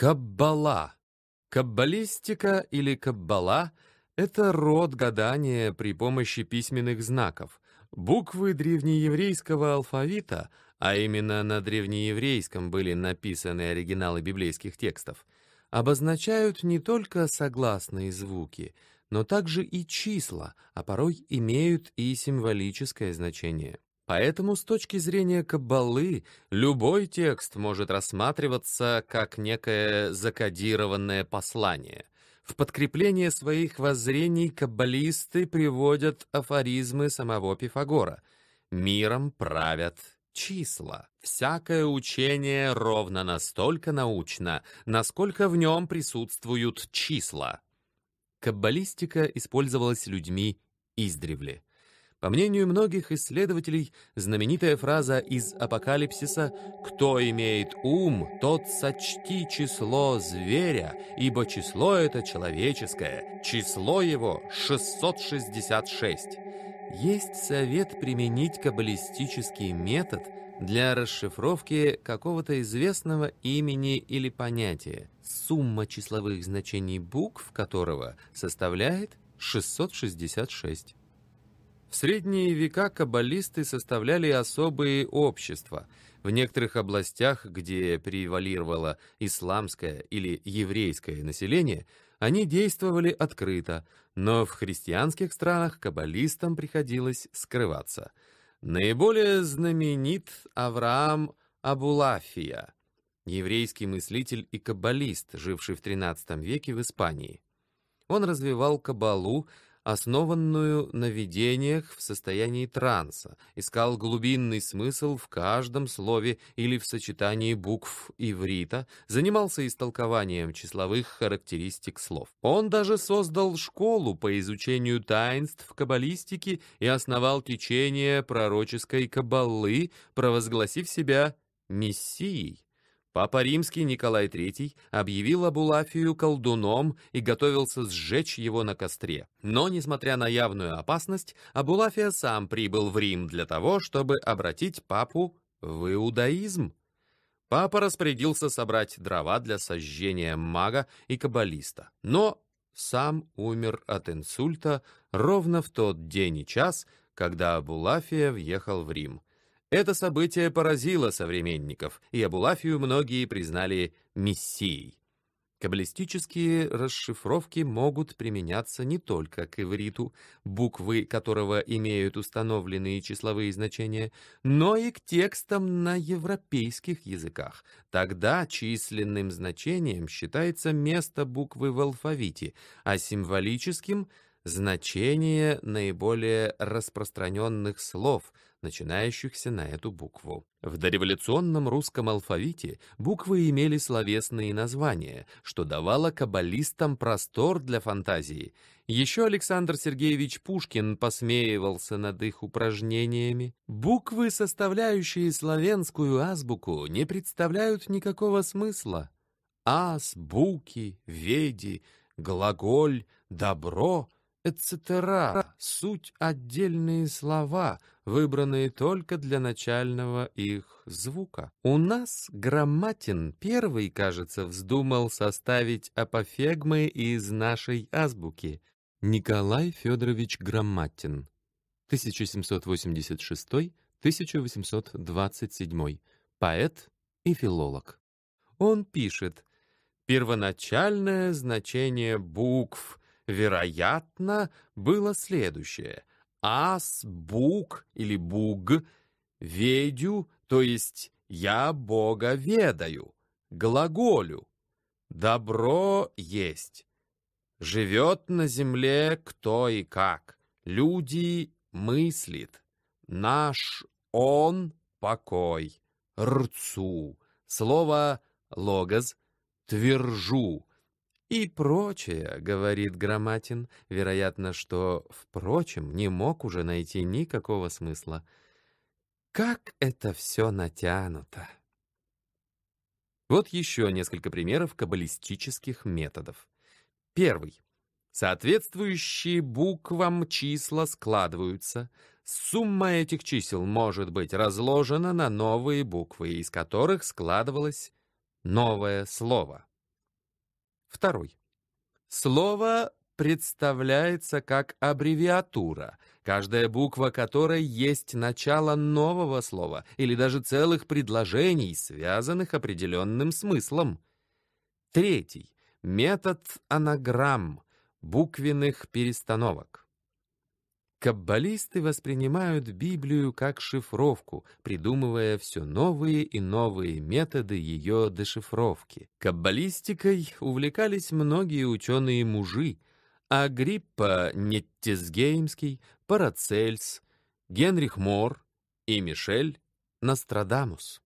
Каббала. Каббалистика или каббала — это род гадания при помощи письменных знаков. Буквы древнееврейского алфавита, а именно на древнееврейском были написаны оригиналы библейских текстов, обозначают не только согласные звуки, но также и числа, а порой имеют и символическое значение. Поэтому с точки зрения каббалы любой текст может рассматриваться как некое закодированное послание. В подкрепление своих воззрений каббалисты приводят афоризмы самого Пифагора. «Миром правят числа. Всякое учение ровно настолько научно, насколько в нем присутствуют числа». Каббалистика использовалась людьми издревле. По мнению многих исследователей, знаменитая фраза из «Апокалипсиса» «Кто имеет ум, тот сочти число зверя, ибо число это человеческое, число его 666». Есть совет применить каббалистический метод для расшифровки какого-то известного имени или понятия, сумма числовых значений букв которого составляет 666. В средние века каббалисты составляли особые общества. В некоторых областях, где превалировало исламское или еврейское население, они действовали открыто, но в христианских странах каббалистам приходилось скрываться. Наиболее знаменит Авраам Абулафия, еврейский мыслитель и каббалист, живший в XIII веке в Испании. Он развивал каббалу, основанную на видениях в состоянии транса, искал глубинный смысл в каждом слове или в сочетании букв иврита, занимался истолкованием числовых характеристик слов. Он даже создал школу по изучению таинств каббалистики и основал течение пророческой каббалы, провозгласив себя мессией. Папа Римский Николай III объявил Абулафию колдуном и готовился сжечь его на костре. Но, несмотря на явную опасность, Абулафия сам прибыл в Рим для того, чтобы обратить папу в иудаизм. Папа распорядился собрать дрова для сожжения мага и каббалиста, но сам умер от инсульта ровно в тот день и час, когда Абулафия въехал в Рим. Это событие поразило современников, и Абулафию многие признали мессией. Каббалистические расшифровки могут применяться не только к ивриту, буквы которого имеют установленные числовые значения, но и к текстам на европейских языках. Тогда численным значением считается место буквы в алфавите, а символическим — значение наиболее распространенных слов, начинающихся на эту букву. В дореволюционном русском алфавите буквы имели словесные названия, что давало каббалистам простор для фантазии. Еще Александр Сергеевич Пушкин посмеивался над их упражнениями. Буквы, составляющие славянскую азбуку, не представляют никакого смысла. Аз, буки, веди, глаголь, добро — Эцетера — суть отдельные слова, выбранные только для начального их звука. У нас Грамматин первый, кажется, вздумал составить апофегмы из нашей азбуки. Николай Федорович Грамматин, 1786-1827, поэт и филолог. Он пишет «Первоначальное значение букв — вероятно, было следующее. Ас, бук или буг, ведю, то есть я Бога ведаю, глаголю. Добро есть. Живет на земле кто и как. Люди мыслит. Наш он покой. Рцу. Слово логос. Твержу и прочее, говорит Громатин, вероятно, что, впрочем, не мог уже найти никакого смысла. Как это все натянуто! Вот еще несколько примеров каббалистических методов. Первый. Соответствующие буквам числа складываются. Сумма этих чисел может быть разложена на новые буквы, из которых складывалось новое слово. Второй. Слово представляется как аббревиатура, каждая буква которой есть начало нового слова или даже целых предложений, связанных определенным смыслом. Третий. Метод анаграмм, буквенных перестановок. Каббалисты воспринимают Библию как шифровку, придумывая все новые и новые методы ее дешифровки. Каббалистикой увлекались многие ученые-мужи, Агриппа Гриппа Неттисгеймский, Парацельс, Генрих Мор и Мишель Нострадамус.